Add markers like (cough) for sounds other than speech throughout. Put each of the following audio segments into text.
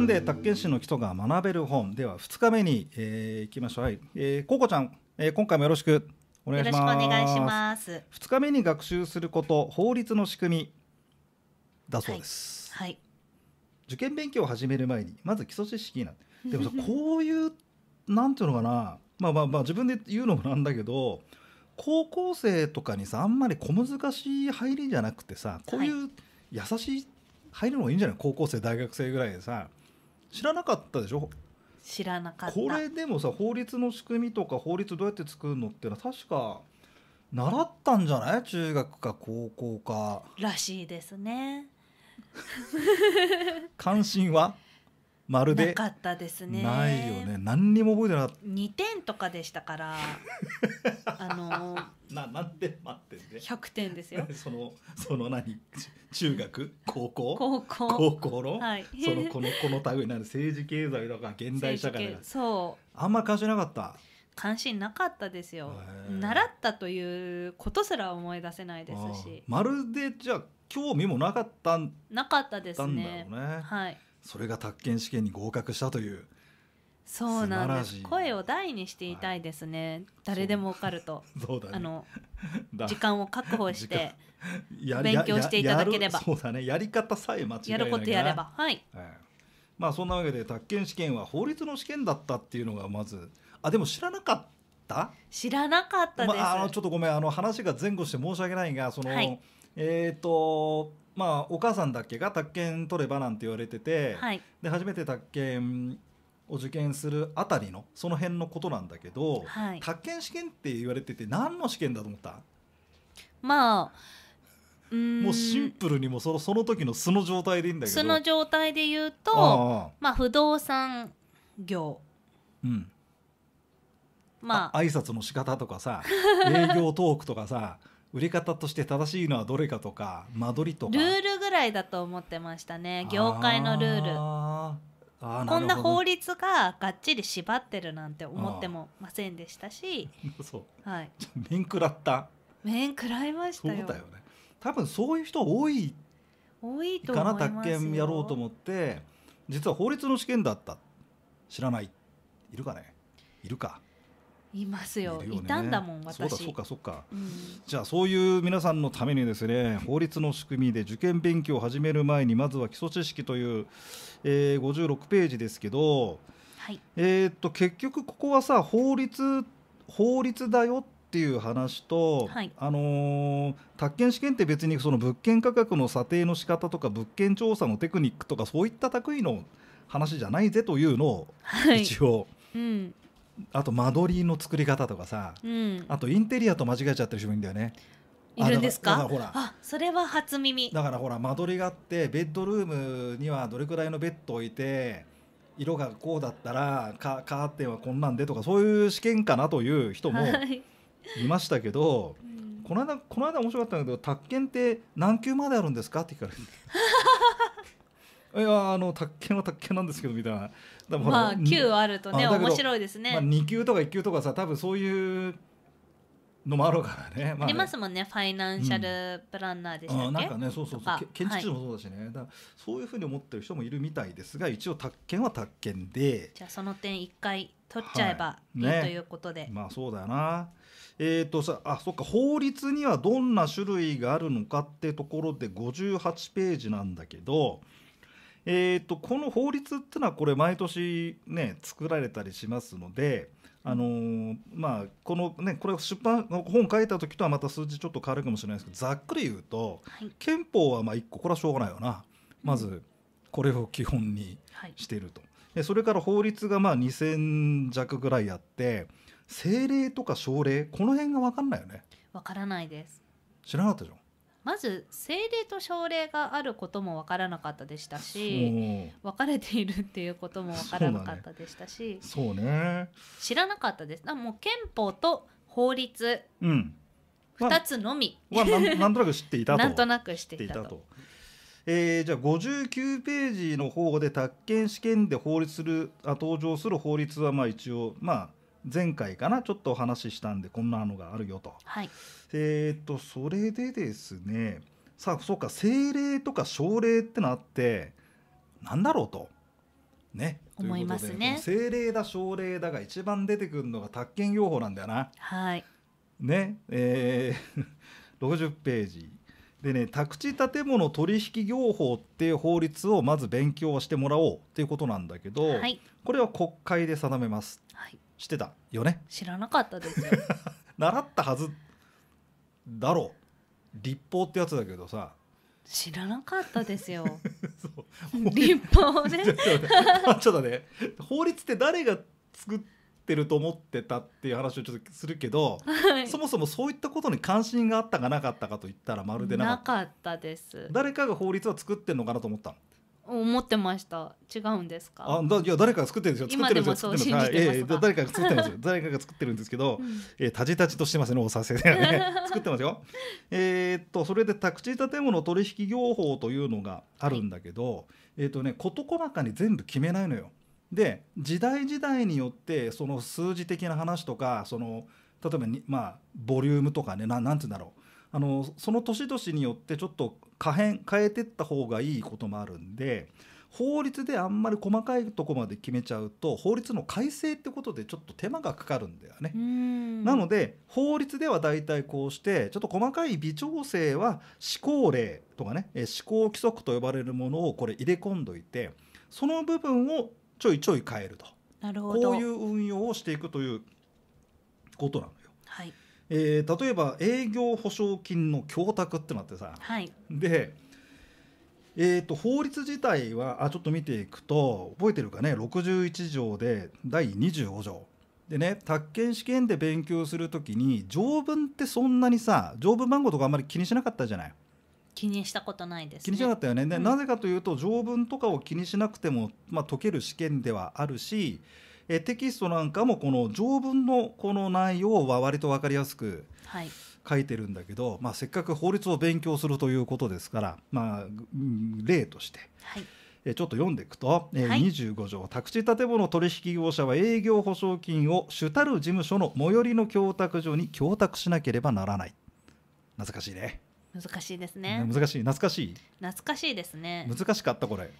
間で宅建士の基礎が学べる本では2日目に、えー、いきましょうはい、えー、ココちゃん、えー、今回もよろしくお願いします2日目に学習すること法律の仕組みだそうです、はい、はい、受験勉強を始める前にまず基礎知識な (laughs) でもさこういうなんていうのかなまあまあまあ自分で言うのもなんだけど高校生とかにさあんまり小難しい入りじゃなくてさこういう優しい入るのがいいんじゃない高校生大学生ぐらいでさ知らなかったでしょ知らなかったこれでもさ法律の仕組みとか法律どうやって作るのっていうのは確か習ったんじゃない中学か高校からしいですね関心はまるでなかったですねないよね何にも覚えてなかった2点とかでしたから (laughs) あのなな何点待ってんで100点ですよ (laughs) そのその何中学高校高校高校の、はい、そのこのこの類になる政治経済とか現代社会とそうあんま関心なかった関心なかったですよ習ったということすら思い出せないですしまるでじゃあ興味もなかったなかったですねねはいそれが宅建試験に合格したというそうなんです声を大にしていたいですね、はい、誰でも受かるとそうね、あの時間を確保して勉強していただければそうだねやり方さえ間違えなやることやればはい、はい、まあそんなわけで宅建試験は法律の試験だったっていうのがまずあでも知らなかった知らなかったです、まあ、あのちょっとごめんあの話が前後して申し訳ないがその、はい、えっ、ー、とまあ、お母さんだけが宅建取ればなんて言われてて、はい、で初めて宅建を受験するあたりのその辺のことなんだけど、はい、宅建試験って言われてて何の試験だと思ったまあもうシンプルにもそのその時の素の状態でいいんだけど素の状態で言うとまあ、不動産業、うん、まああ挨拶の仕方とかさ営業トークとかさ売れ方として正しいのはどれかとか間取りとかルールぐらいだと思ってましたね業界のルールあーこんな法律ががっちり縛ってるなんて思ってもませんでしたし (laughs) そうはい面食らった面食らいましたよそうだよね多分そういう人多い多いとかな宅建やろうと思って実は法律の試験だった知らないいるかねいるかいますよい、ね,、たんだもん私そうかそうか、うん、じゃあそういう皆さんのためにですね法律の仕組みで受験勉強を始める前にまずは基礎知識という、えー、56ページですけど、はい、えっと結局ここはさ法律法律だよっていう話と、はい、あのー、宅建試験って別にその物件価格の査定の仕方とか物件調査のテクニックとかそういった類の話じゃないぜというのを一応、はい、うんあと間取りの作り方とかさ、うん、あとインテリアと間違えちゃってる人もいるんだよね。いるんですか。ほら、あ、それは初耳。だからほら間取りがあってベッドルームにはどれくらいのベッドを置いて。色がこうだったらカカーテンはこんなんでとかそういう試験かなという人もいましたけど、はいうん、この間この間面白かったんだけど宅建って何級まであるんですかって聞かれて (laughs) いやあの宅建は宅建なんですけどみたいなまあ9あるとね面白いですね、まあ、2級とか1級とかさ多分そういうのもあるからね,、まあ、ありますもんねファイナンシャルプランナーでしたっけ、うん、なんかねそうそうそう建築士もそうだしね、だそういうふうに思ってる人もいるみたいですが一応宅建は宅建でじゃあその点一回取っちゃえばいい、はいね、ということでまあそうだよなえっ、ー、とさあそっか法律にはどんな種類があるのかってところで58ページなんだけどえーと、この法律っていうのはこれ毎年ね作られたりしますので。あのー、まあ、このねこれ出版本書いた時とはまた数字ちょっと変わるかもしれないですけどざっくり言うと、はい、憲法はまあ1個これはしょうがないよな、まずこれを基本にしていると、はい、でそれから法律がまあ2,000弱ぐらいあって政令とか省令この辺が分かんないよね。分からないです知らなかったじゃんまず政令と省令があることも分からなかったでしたし分かれているっていうことも分からなかったでしたしそうね、ね、知らなかったです。もう憲法と法律、2つのみ、まあ、なんとなく知っていたと (laughs) なんとなく知っていたと。えー、じゃあ59ページの方で宅建試験で法律するあ登場する法律はまあ一応まあ前回かなちょっとお話ししたんでこんなのがあるよと。はい、えっ、とそれでですねさあそうか政令とか省令ってのあってなんだろうと。ね、思いますね。政令だ省令だが一番出てくるのが宅建業法なんだよな。はい、ねえー、(laughs) 六十ページでね宅地建物取引業法っていう法律をまず勉強してもらおうっていうことなんだけど、はい、これは国会で定めます。はい、してたよね知らなかったですよ (laughs) 習ったはずだろう立法ってやつだけどさ知らなかったですよ (laughs) 立法ね (laughs) ちょっと待っね法律って誰が作ってると思ってたっていう話をちょっとするけど、はい、そもそもそういったことに関心があったかなかったかといったらまるでなかったです誰かが法律は作ってんのかなと思ったの思ってました違うんですかあだいや誰かが作ってるんですよ作ってるんですよ作ってます、ええ誰かが作ってますよ誰かが作ってるんですけど、うん、えー、タジタジとしてますね大さ先ね (laughs) 作ってますよえー、っとそれで宅地建物取引業法というのがあるんだけど、えー、っとね事細かに全部決めないのよで時代時代によってその数字的な話とかその例えばにまあボリュームとかねななんて言うんだろうあのその年々によってちょっと可変変えてった方がいいこともあるんで法律であんまり細かいとこまで決めちゃうと法律の改正ってことでちょっと手間がかかるんだよね。なので法律ではだいたいこうしてちょっと細かい微調整は施行令とかね施行規則と呼ばれるものをこれ入れ込んどいてその部分をちょいちょい変えるとこういう運用をしていくということなのよ。はいえー、例えば営業保証金の供託ってなってさ、はい、で、えーと、法律自体はあちょっと見ていくと覚えてるかね61条で第25条でね宅建試験で勉強するときに条文ってそんなにさ条文番号とかあんまり気にしなかったじゃない。気にしたことないです、ね、気にしなかったよね、うん、なぜかというと条文とかを気にしなくても、まあ、解ける試験ではあるしえテキストなんかもこの条文のこの内容は割と分かりやすく書いてるんだけど、はい、まあ、せっかく法律を勉強するということですから、まあ、例として。はいちょっと読んでいくと、はい、25条宅地建物取引業者は営業保証金を主たる事務所の最寄りの供託所に供託しなければならない懐かしいね難しいですね難しい懐かしい懐かしいですね難しかったこれ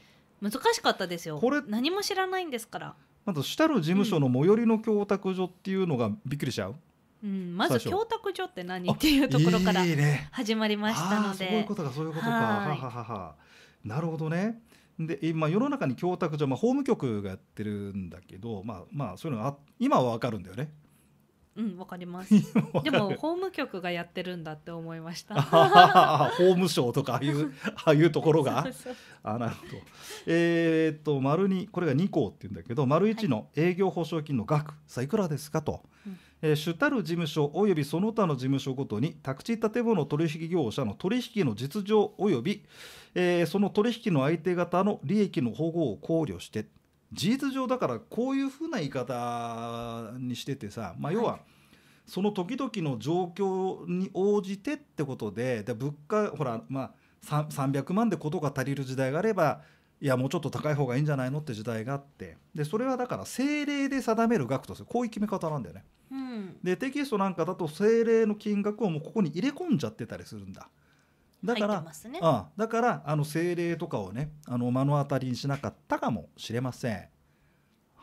難しかったですよこれ何も知らないんですからまず主たる事務所の最寄りの供託所っていうのがびっくりしちゃう、うん、まず供託所って何っていうところから始まりましたのでいい、ね、そういうことかそういうことかははははなるほどねで今世の中に供託所、まあ、法務局がやってるんだけど、まあ、まあそういうのが今は分かるんだよねうんわかります (laughs) でも法務局がやってるんだって思いました (laughs) 法務省とかああいう (laughs) ああいうところがあなるほどえー、っと丸二、これが二項って言うんだけど丸一の営業保証金の額、はい、さあいくらですかと。えー、主たる事務所およびその他の事務所ごとに宅地建物取引業者の取引の実情および、えその取引の相手方の利益の保護を考慮して事実上だからこういうふうな言い方にしててさ、まあ、要は、その時々の状況に応じてってことでで物価ほらまあ300万で事が足りる時代があればいやもうちょっと高い方がいいんじゃないのって時代があってでそれはだから政令で定める額とするこういう決め方なんだよね。うん、でテキストなんかだと政令の金額をもうここに入れ込んじゃってたりするんだ。だから、ね、あだからあの精霊とかをねあの目の当たりにしなかったかもしれません。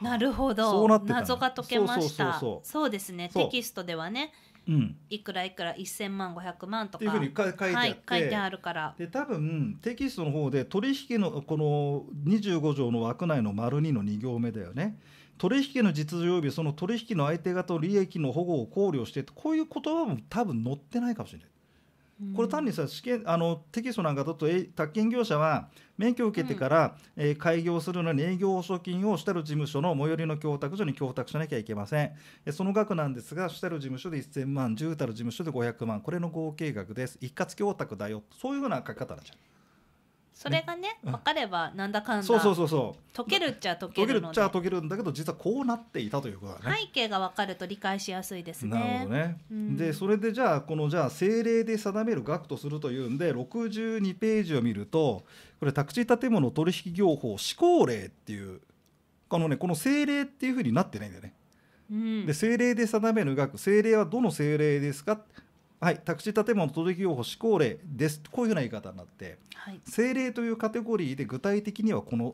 なるほど、謎が解けましたそうですねテキストではね、うん、いくらいくら一千万五百万とかっていうふうに書いてあって、はい、書いてあるからで多分テキストの方で取引のこの二十五条の枠内の丸二の二行目だよね取引の実情及びその取引の相手方の利益の保護を考慮してこういう言葉も多分載ってないかもしれない。これ単にさ試験あのテキストなんかだと宅建業者は免許を受けてから、うん、えー、開業するのに営業保証金を主たる事務所の最寄りの供託所に供託しなきゃいけませんその額なんですが主たる事務所で1000万住たる事務所で500万これの合計額です一括供託だよそういうふうな書き方なんじゃそれがね、ね、分かればなんだかんだそうそうそうそう解けるっちゃ解けるので解けるっちゃ解けるんだけど実はこうなっていたということだね背景が分かると理解しやすいですねなるほどね、うん、でそれでじゃあこのじゃあ政令で定める額とするというんで62ページを見るとこれ宅地建物取引業法施行令っていうあのねこの政令っていうふうになってないんだよね、うん、で政令で定める額政令はどの政令ですかってはい、宅地建物届業法施行令ですこういうふうな言い方になって、はい、政令というカテゴリーで具体的にはこの、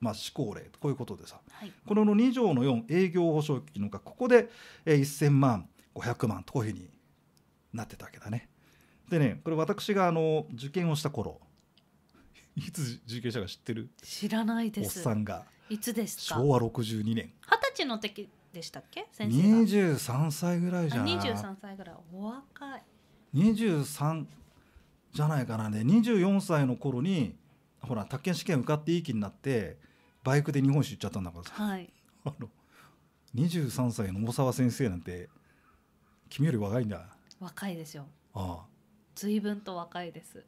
まあ、施行令こういうことでさ、はい、この2条の4営業保証金の額ここで、えー、1000万500万とこういうふうになってたわけだね。でねこれ私があの受験をした頃 (laughs) いつ受験者が知ってる知らないですおっさんがいつですか昭和62年二十歳の時でしたっけ先生が23歳ぐらいじゃない23歳ぐらいお若い23じゃないかなね24歳の頃にほら宅建試験受かっていい気になってバイクで日本酒行っちゃったんだからさ、はい、(laughs) あの23歳の大沢先生なんて君より若いんだ若いですよああ随分と若いです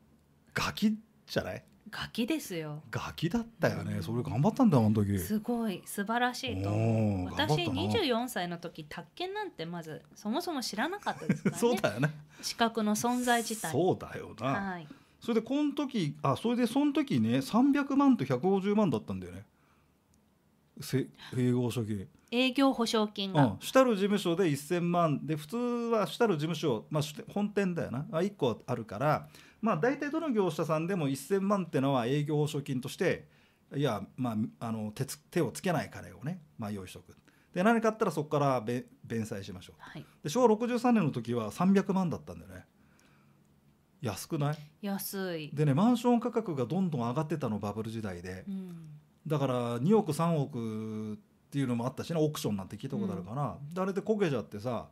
ガキじゃないガキですよガキだったよねそれ頑張ったんだあの時すごい素晴らしいと私24歳の時卓研なんてまずそもそも知らなかったですからねそうだよね資格の存在自体そうだよな、はい、それでこの時あそれでその時ね300万と150万だったんだよね (laughs) 併合書記営業保証金が、うん、主たる事務所で1000万で普通は主たる事務所、まあ、本店だよな、まあ、1個あるから、まあ、大体どの業者さんでも1000万ってのは営業保証金としていや、まあ、あの手手をつけない金をね、まあ、用意しておく。で何かあったらそこから弁弁済しましょう、はい、で昭和63年の時は300万だったんだよね安くない安いでねマンション価格がどんどん上がってたのバブル時代で、うん、だから2億3億っていうのもあったしオークションなんて聞いたことあるから、うん、あれでこけちゃってさ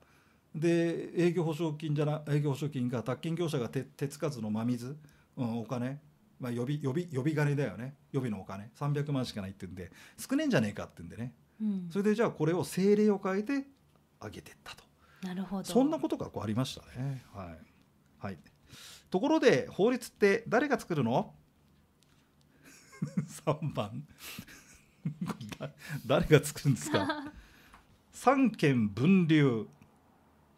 で営業保証金じゃな営業保証金が宅建業者が手手つかずの真水、うん、お金、まあ、予備予備予備金だよね予備のお金300万しかないってうんで少ねえんじゃねえかってうんでね、うん、それでじゃあこれを政令を変えて上げてったとなるほどそんなことがこうありましたねはい、はい、ところで法律って誰が作るの3 (laughs) 番 (laughs) 誰が作るんですか三権分立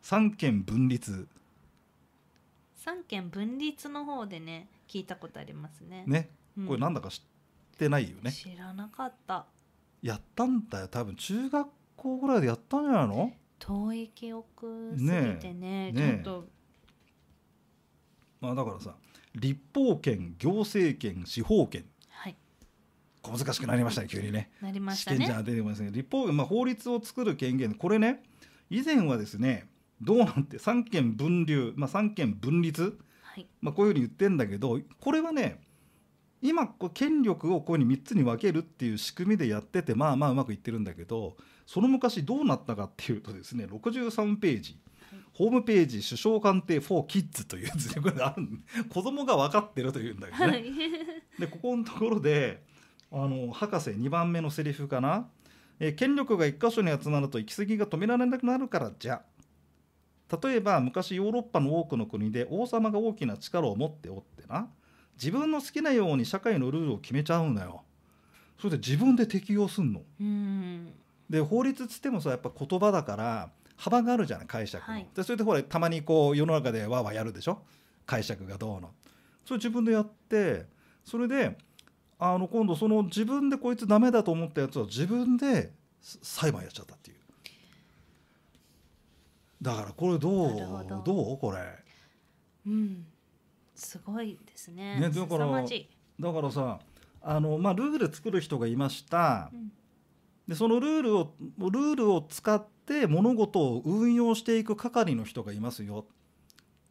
三権分立三権分立の方でね聞いたことありますねね、うん、これなんだか知ってないよね知らなかったやったんだよ多分中学校ぐらいでやったんじゃないの遠い記憶すぎてね、ねね、ちょっとまあだからさ立法権行政権司法権小難しくなりましたね急にね。なりましたね。試験じゃ出てま立法まあ法律を作る権限これね以前はですねどうなって三権分立、まあ三権分立、はい、まあこういうふうに言ってんだけどこれはね今こう権力をこういうに3つに分けるっていう仕組みでやっててまあまあうまくいってるんだけどその昔どうなったかっていうとですね63ページ。ホームページ首相官邸フォー kids というです、ね、ある子供が分かってるというんだけどね。はい、でここのところであの博士2番目のセリフかな、えー、権力が1箇所に集まると行き過ぎが止められなくなるからじゃ例えば昔ヨーロッパの多くの国で王様が大きな力を持っておってな自分の好きなように社会のルールを決めちゃうんだよそれで自分で適用すんので法律つってもさやっぱ言葉だから幅があるじゃない解釈の、はい、でそれでほらたまにこう世の中でわわやるでしょ解釈がどうのそれ自分でやってそれであの今度その自分でこいつダメだと思ったやつは自分で裁判やっちゃったっていうだからこれどうどうこれうんすごいですねねだからだからさあの、まあ、ルール作る人がいました、うん、でそのルールをルールを使って物事を運用していく係の人がいますよ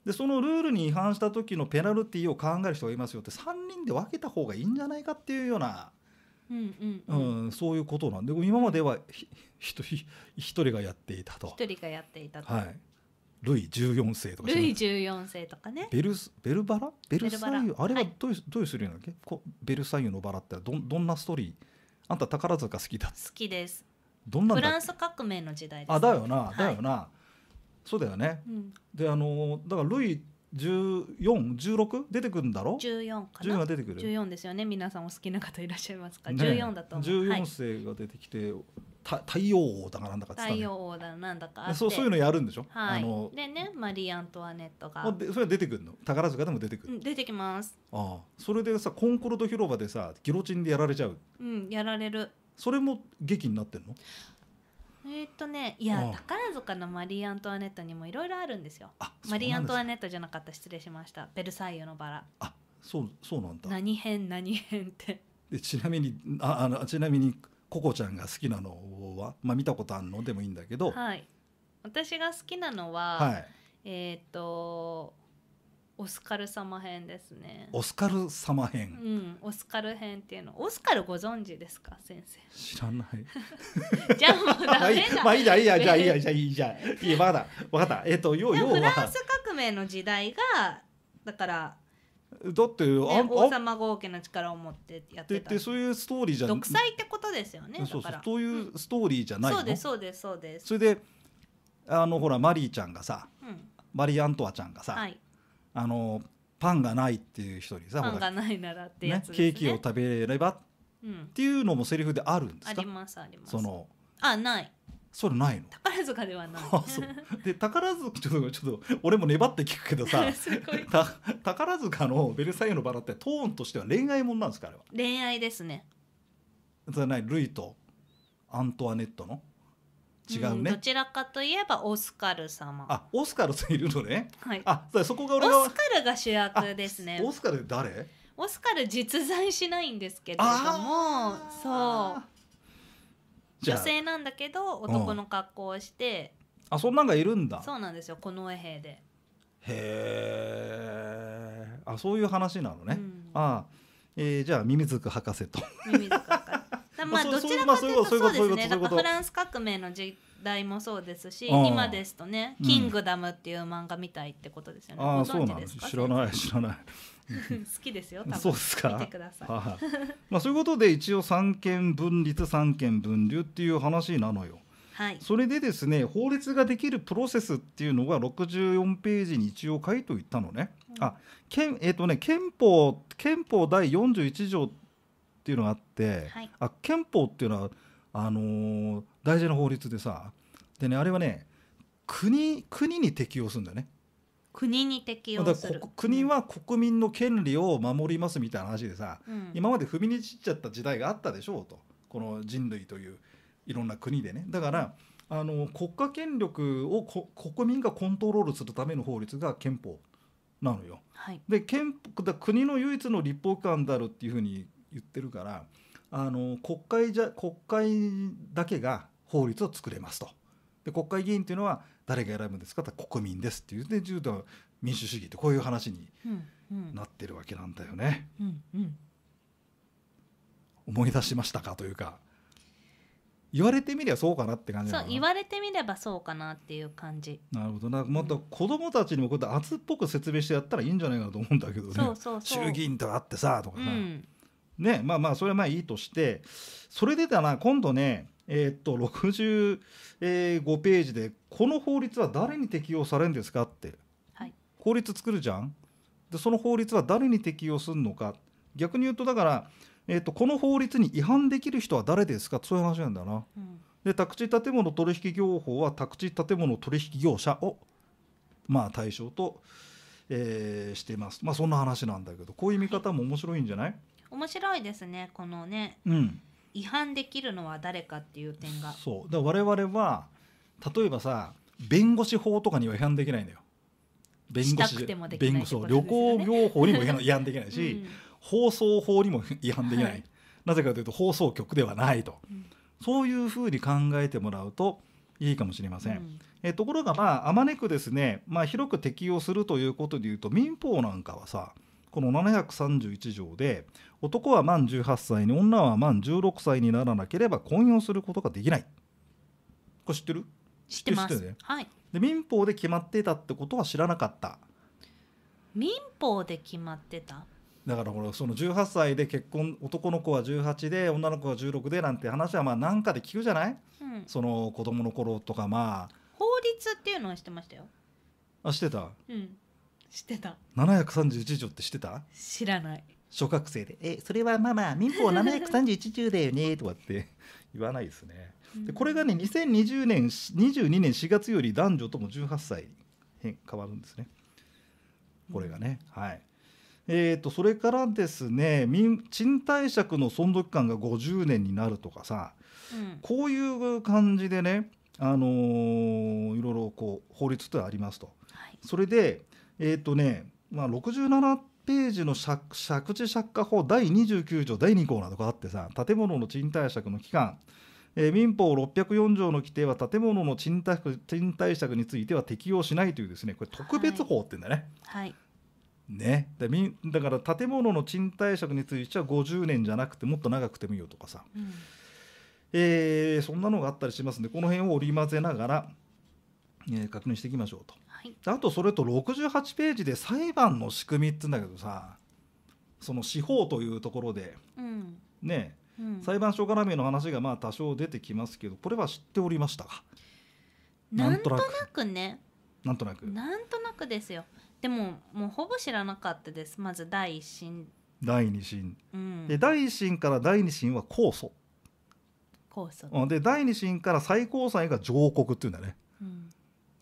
でそのルールに違反した時のペナルティを考える人がいますよって3人で分けた方がいいんじゃないかっていうような、うんうん、うん、そういうことなんで今まではひひ一人がやっていたと。一人がやっていたと、はいルイ14世とかルイ14世とかねベルスベルバラベルサイユあれはどういう、はい、どういう種類なんだっけこベルサイユのバラってどどんなストーリーあんた宝塚好きだ好きですどんなフランス革命の時代です、ね、あだよな、だよな、はいそうだよね、うん、であのだからルイ十四十六出てくるんだろう。十四かな14が出てくる14ですよね皆さんお好きな方いらっしゃいますか、十四だと思う14世が出てきて、はい太陽王だかなんだか、ね、太陽王だなんだかそうそういうのやるんでしょ、はい、あのでねマリー・アントワネットがあでそれは出てくるの宝塚でも出てくる、うん、出てきますああそれでさコンコルド広場でさギロチンでやられちゃううんやられるそれも劇になってるのえっとねいや、うん、宝塚のマリー・アントワネットにもいろいろあるんですよマリー・アントワネットじゃなかった失礼しました「ベルサイユのバラ」あそうそうなんだ何編何編ってでちなみにああのちなみにココちゃんが好きなのは、まあ、見たことあるのでもいいんだけど、はい、私が好きなのは、はい、えっ、とオスカル様編ですねオスカル様編うんオスカル編っていうのオスカルご存知ですか先生知らない (laughs) じゃあもうダメだまあいいじゃんいいやじゃあいいやゃんじゃあいいじゃんいいわかわかったえっと要要はフランス革命の時代がだからだって、ね、王様が大きな力を持ってやってたそういうストーリーじゃ独裁ってことですよねそうそうそういうストーリーじゃないの、そうですそうですそうですそれであのほらマリーちゃんがさ、うん、マリー・アントワちゃんがさ、はい、あのパンがないっていう人にさパンがないならってやつ、ねね、ケーキを食べればっていうのもセリフであるんですか、ありますありますそのあないそれないの宝塚ではない (laughs) で宝塚ちょっとちょっと俺も粘って聞くけどさ (laughs) 宝塚の「ベルサイユのバラ」ってトーンとしては恋愛もんなんですかあれは恋愛ですねじゃないルイとアントワネットの違うね、どちらかといえばオスカル様あオスカルさんいるのね、はい、あそこが俺オスカルが主役ですねオスカル誰オスカル実在しないんですけれどもそう女性なんだけど男の格好をして、うん、あそんなんがいるんだそうなんですよこの絵兵でへえあそういう話なのね、うん、あえー、じゃあミミズク博士とミミズク博士まあどちらかというとそうですねだからフランス革命の時代もそうですし、今ですとね「キングダム」っていう漫画みたいってことですよね、ああ、そうなんです知らない知らない (laughs) 好きですよ多分そうですか見てください、はい、(laughs) まあ、そういうことで一応三権分立三権分流っていう話なのよはい、それでですね法律ができるプロセスっていうのが64ページに一応書いといたのね。うん、あ憲えーとね、憲法憲法第41条っていうのがあって、はい、あ憲法っていうのはあのー、大事な法律でさでねあれはね国国に適用するんだよね。国に適用する国は国民の権利を守りますみたいな話でさ、うん、今まで踏みにじっちゃった時代があったでしょうとこの人類といういろんな国でねだからあの国家権力を国民がコントロールするための法律が憲法なのよ。はい、で憲法国の唯一の立法機関であるっていうふうに言ってるからあの国会じゃ国会だけが法律を作れますとで国会議員というのは誰が選ぶんですかって国民ですっていうで重度民主主義ってこういう話になってるわけなんだよね。うんうん、思い出しましたかというか言われてみればそうかなって感じそう言われてみればそうかなっていう感じなるほどなもっと子供たちにもこうやって圧っぽく説明してやったらいいんじゃないかなと思うんだけどねそうそうそう衆議院とかあってさとかさ、うん、ねまあまあそれはまあいいとしてそれでだな今度ねえー、っと65ページでこの法律は誰に適用されるんですかって、はい、法律作るじゃんでその法律は誰に適用するのか逆に言うとだから、えー、っとこの法律に違反できる人は誰ですかそういう話なんだな。うん、で宅地建物取引業法は宅地建物取引業者を、まあ、対象と、えー、してます、まあ、そんな話なんだけどこういう見方も面白いんじゃない、面白いですねこのね、うん、違反できるのは誰かっていう点がそうだ我々は例えばさ弁護士法とかには違反できないんだよ弁護士弁護士、旅行業法にも違反できないし、うん、放送法にも違反できない、はい、なぜかというと放送局ではないと、うん、そういうふうに考えてもらうといいかもしれません、うん、えところがまああまねくですね、まあ、広く適用するということでいうと民法なんかはさこの731条で男は満18歳に女は満16歳にならなければ婚姻することができないこれ知ってる知ってます、ね、はい、で民法で決まってたってことは知らなかった民法で決まってただからほらその18歳で結婚男の子は18で女の子は16でなんて話はまあなんかで聞くじゃない、うん、その子供の頃とかまあ法律っていうのはしてましたよあしてた、うん、知ってた731条って知ってた知らない小学生で「えそれはママ民法731条だよね」(laughs) とかって言わないですね。でこれがね2020年22年4月より男女とも18歳変変わるんですね。これがね、うん、はいえーと、それからですね賃貸借の存続期間が50年になるとかさ、うん、こういう感じでね、あのー、いろいろこう法律ってありますと、はい、それでえっ、ー、とね、まあ、67ページの借地借家法第29条第2項などがあってさ建物の賃貸借の期間えー、民法604条の規定は建物の賃貸賃貸借については適用しないというですねこれ特別法って言うんだね。はい、ね、だだから建物の賃貸借については50年じゃなくてもっと長くてもいいよとかさ、うん、えー、そんなのがあったりしますんでこの辺を織り交ぜながら、えー、確認していきましょうと。、あとそれと68ページで裁判の仕組みってうんだけどさその司法というところで、うん、ね、うん、裁判所絡みの話がまあ多少出てきますけどこれは知っておりましたかなんとなくねなんとなくなんとなくですよでももうほぼ知らなかったですまず第一審第二審、うん、で第一審から第二審は控訴控訴で第二審から最高裁が上告っていうんだね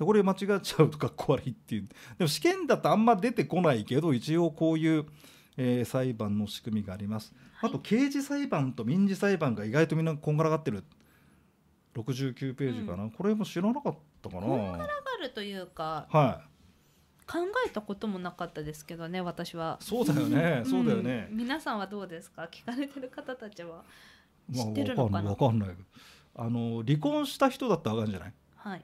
でこれ間違っちゃうとかっこ悪いっていうでも試験だとあんま出てこないけど一応こういう、えー、裁判の仕組みがあります、はい、あと刑事裁判と民事裁判が意外とみんなこんがらがってる69ページかな、うん、これも知らなかったかなこんがらがるというかはい考えたこともなかったですけどね私はそうだよね、そうだよね、皆さんはどうですか聞かれてる方たちは知ってるのかな、まあ、分かんないけどあの離婚した人だったらあかんじゃない、はい、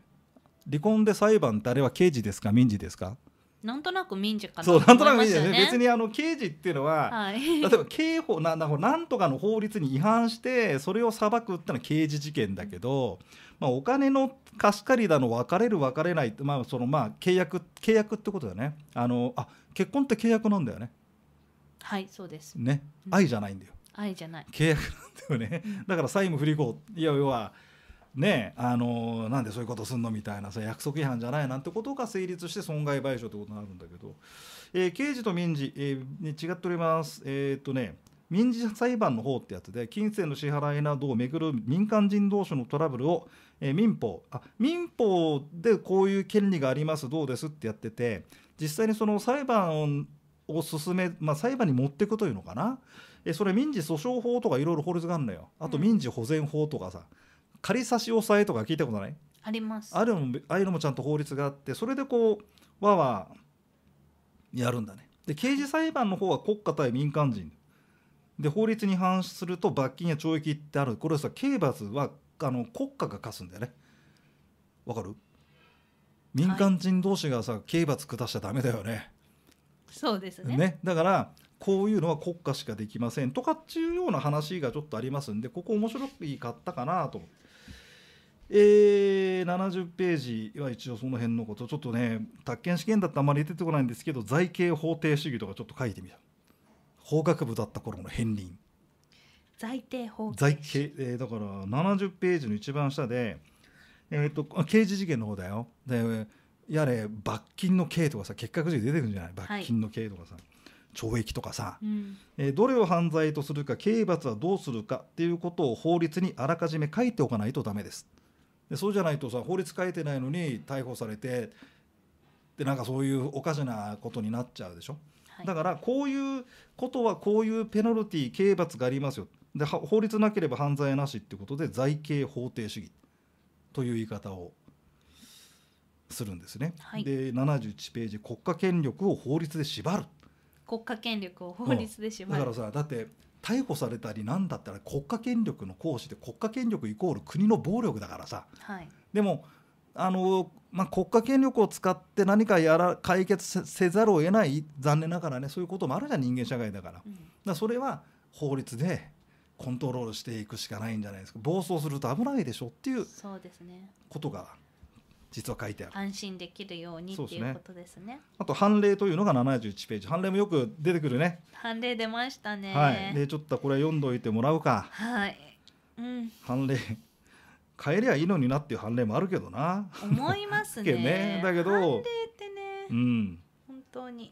離婚で裁判ってあれは刑事ですか民事ですかなんとなく民事かなそうなんとなく民事ね、ね、別にあの刑事っていうのは、はい、例えば刑法なななんとかの法律に違反してそれを裁くってのは刑事事件だけど、まあ、お金の貸し借りだの別れる別れないって、まあそのまあ、契約契約ってことだよねあのあ結婚って契約なんだよねはいそうですね愛じゃないんだよ、うん愛じゃない契約なんだよね、だから債務不履行いや要はねあのなんでそういうことすんのみたいなそ約束違反じゃないなんてことが成立して損害賠償ということになるんだけど、えー、刑事と民事、えー、違っております。えー、っとね民事裁判の方ってやつで金銭の支払いなどをめぐる民間人同士のトラブルを、えー、民法あ民法でこういう権利がありますどうですってやってて実際にその裁判を進め、まあ、裁判に持っていくというのかな、えー、それ民事訴訟法とかいろいろ法律があるのよあと民事保全法とかさ、うん仮差し押さえとか聞いたことないありますあるああいうのもちゃんと法律があってそれでこうわわやるんだねで刑事裁判の方は国家対民間人で法律に反すると罰金や懲役ってあるこれさ刑罰はあの国家が課すんだよねわかる民間人同士がさ、はい、刑罰下しちゃダメだよねそうですね、ね、だからこういうのは国家しかできませんとかっていうような話がちょっとありますんでここ面白かったかなと思って。えー、70ページは一応その辺のことちょっとね宅建試験だってあまり出てこないんですけど財形法定主義とかちょっと書いてみた法学部だった頃の片鱗財定法財形、えー、だから70ページの一番下で、えーと、刑事事件の方だよでやれ罰金の刑とかさ結核事出てくるんじゃない罰金の刑とかさ、はい懲役とかさ、うん、えー、どれを犯罪とするか刑罰はどうするかっていうことを法律にあらかじめ書いておかないとダメです。でそうじゃないとさ法律変えてないのに逮捕されてでなんかそういうおかしなことになっちゃうでしょ、はい、だからこういうことはこういうペナルティ刑罰がありますよで法律なければ犯罪なしってことで罪刑法定主義という言い方をするんですね。はい、で71ページ国家権力を法律で縛る国家権力を法律で縛る、うん、だからさだって逮捕されたりなんだったら国家権力の行使で国家権力イコール国の暴力だからさ、はい、でもあの、まあ、国家権力を使って何かやら解決せざるを得ない残念ながらねそういうこともあるじゃん人間社会だからうん、だそれは法律でコントロールしていくしかないんじゃないですか暴走すると危ないでしょっていうことが実は書いてある安心できるようにっていうことですね、あと判例というのが71ページ判例もよく出てくるね判例出ましたねはいでちょっとこれ読んどいてもらうかはい、うん、判例変えりゃいいのになっていう判例もあるけどな思いますね (laughs) ねだけど判例ってね、うん、本当に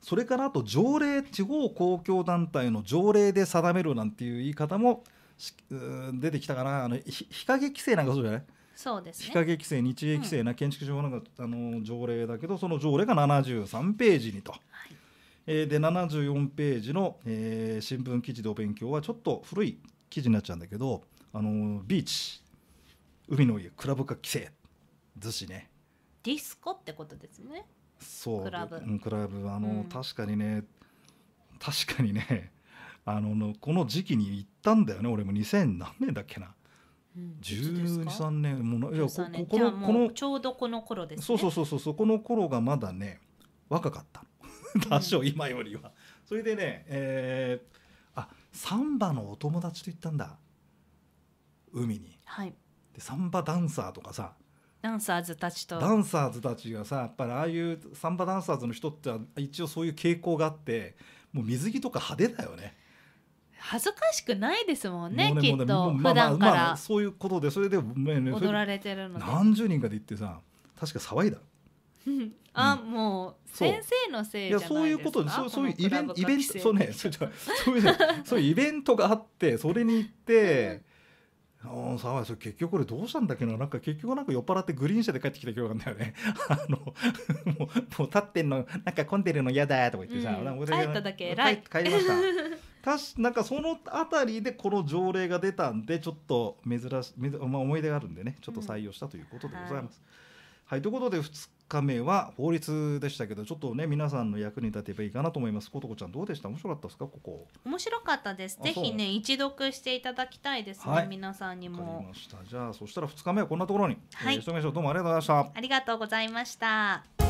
それからあと条例地方公共団体の条例で定めるなんていう言い方も出てきたかなあの日陰規制なんかそうじゃないそうです、ね、日陰規制日営規制な建築上の,、あの条例だけどその条例が73ページにと。はいえー、で74ページの、えー、新聞記事でお勉強はちょっと古い記事になっちゃうんだけど、あのビーチ海の家クラブ化規制逗子ねディスコってことですねそうクラブ、うん、クラブあの、うん、確かにね確かにねあのこの時期に行ったんだよね俺も2000何年だっけな123年ものいやここのこのちょうどこの頃です、ね、そうそうそうそうこの頃がまだね若かった多少今よりは、それでねえー、あサンバのお友達と行ったんだ海に、はい、でサンバダンサーとかさダンサーズたちとダンサーズたちがさやっぱりああいうサンバダンサーズの人って一応そういう傾向があってもう水着とか派手だよね恥ずかしくないですもんね、ね、きっと、ね、普段から、まあ、そういうことでそれで、ね、踊られてるの何十人かで行ってさ確か騒いだ (laughs) あ、うん、もう先生のせいじゃないですか。そういうことで、そうそういうイベイベント、そうね、そうじゃ、そういう、(laughs) そういうイベントがあって、それに行って。あ騒いそれ結局これどうしたんだっけな、なんか結局なんか酔っ払ってグリーン車で帰ってきた記憶があんだよね。(laughs) あの、もう、もう立ってんの、なんか混んでるの嫌だとか言ってさ、うん、帰っただけ偉い。帰りました。たしなんかその辺りでこの条例が出たんでちょっと珍しい、まあ、思い出があるんでねちょっと採用したということでございます。うん、はい、はい、ということで2日目は法律でしたけどちょっとね皆さんの役に立てばいいかなと思いますことこちゃんどうでした面白かったですかここ面白かったですぜひね一読していただきたいですね、はい、皆さんにもじゃあそしたら2日目はこんなところに、はい、えー、しとめしょうどうもありがとうございましたありがとうございました